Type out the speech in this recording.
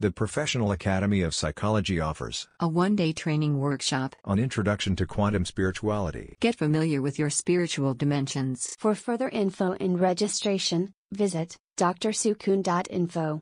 The Professional Academy of Psychology offers a one-day training workshop on Introduction to Quantum Spirituality. Get familiar with your spiritual dimensions. For further info and registration, visit drsukun.info.